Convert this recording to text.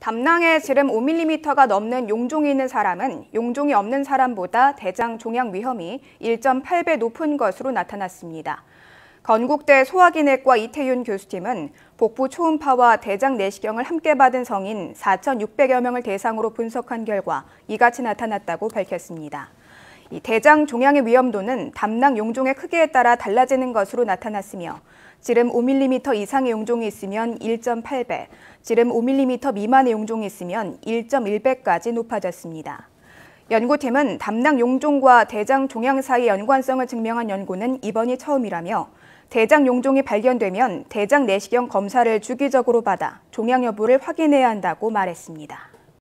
담낭에 지름 5mm가 넘는 용종이 있는 사람은 용종이 없는 사람보다 대장 종양 위험이 1.8배 높은 것으로 나타났습니다. 건국대 소화기내과 이태윤 교수팀은 복부 초음파와 대장 내시경을 함께 받은 성인 4,600여 명을 대상으로 분석한 결과 이같이 나타났다고 밝혔습니다. 대장 종양의 위험도는 담낭 용종의 크기에 따라 달라지는 것으로 나타났으며 지름 5mm 이상의 용종이 있으면 1.8배, 지름 5mm 미만의 용종이 있으면 1.1배까지 높아졌습니다. 연구팀은 담낭 용종과 대장 종양 사이 연관성을 증명한 연구는 이번이 처음이라며 대장 용종이 발견되면 대장 내시경 검사를 주기적으로 받아 종양 여부를 확인해야 한다고 말했습니다.